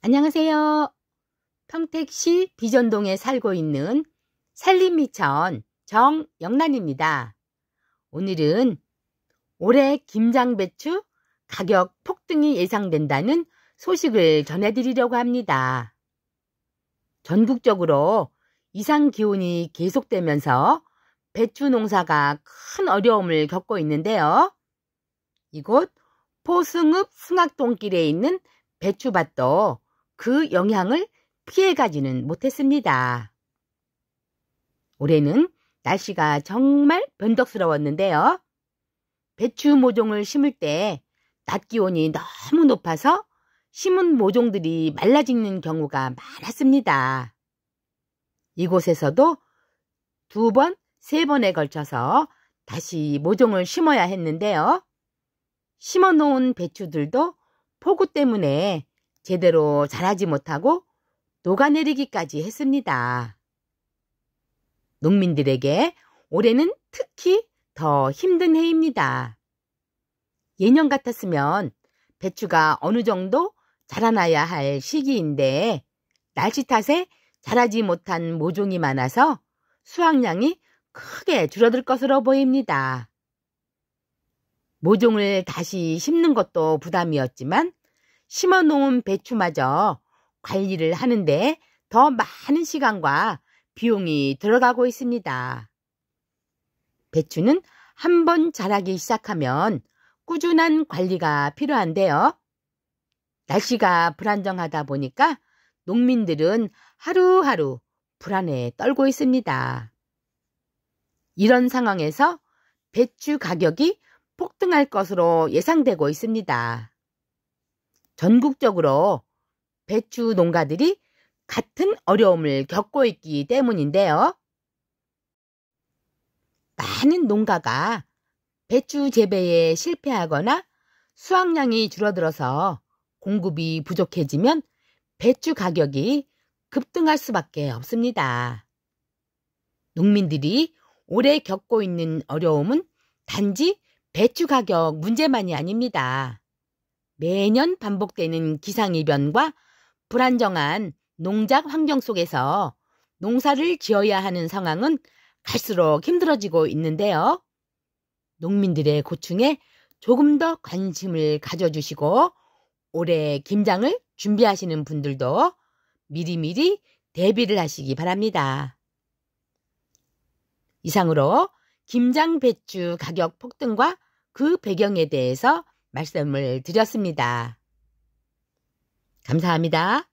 안녕하세요. 평택시 비전동에 살고 있는 살림미천 정영란입니다. 오늘은 올해 김장배추 가격 폭등이 예상된다는 소식을 전해드리려고 합니다. 전국적으로 이상기온이 계속되면서 배추 농사가 큰 어려움을 겪고 있는데요. 이곳 포승읍 승학동길에 있는 배추밭도 그 영향을 피해가지는 못했습니다. 올해는 날씨가 정말 변덕스러웠는데요. 배추 모종을 심을 때 낮 기온이 너무 높아서 심은 모종들이 말라지는 경우가 많았습니다. 이곳에서도 두 번, 세 번에 걸쳐서 다시 모종을 심어야 했는데요. 심어 놓은 배추들도 폭우 때문에 제대로 자라지 못하고 녹아내리기까지 했습니다. 농민들에게 올해는 특히 더 힘든 해입니다. 예년 같았으면 배추가 어느 정도 자라나야 할 시기인데 날씨 탓에 자라지 못한 모종이 많아서 수확량이 크게 줄어들 것으로 보입니다. 모종을 다시 심는 것도 부담이었지만 심어놓은 배추마저 관리를 하는데 더 많은 시간과 비용이 들어가고 있습니다. 배추는 한번 자라기 시작하면 꾸준한 관리가 필요한데요. 날씨가 불안정하다 보니까 농민들은 하루하루 불안에 떨고 있습니다. 이런 상황에서 배추 가격이 폭등할 것으로 예상되고 있습니다. 전국적으로 배추 농가들이 같은 어려움을 겪고 있기 때문인데요. 많은 농가가 배추 재배에 실패하거나 수확량이 줄어들어서 공급이 부족해지면 배추 가격이 급등할 수밖에 없습니다. 농민들이 올해 겪고 있는 어려움은 단지 배추 가격 문제만이 아닙니다. 매년 반복되는 기상이변과 불안정한 농작 환경 속에서 농사를 지어야 하는 상황은 갈수록 힘들어지고 있는데요. 농민들의 고충에 조금 더 관심을 가져주시고 올해 김장을 준비하시는 분들도 미리미리 대비를 하시기 바랍니다. 이상으로 김장 배추 가격 폭등과 그 배경에 대해서 말씀을 드렸습니다. 감사합니다.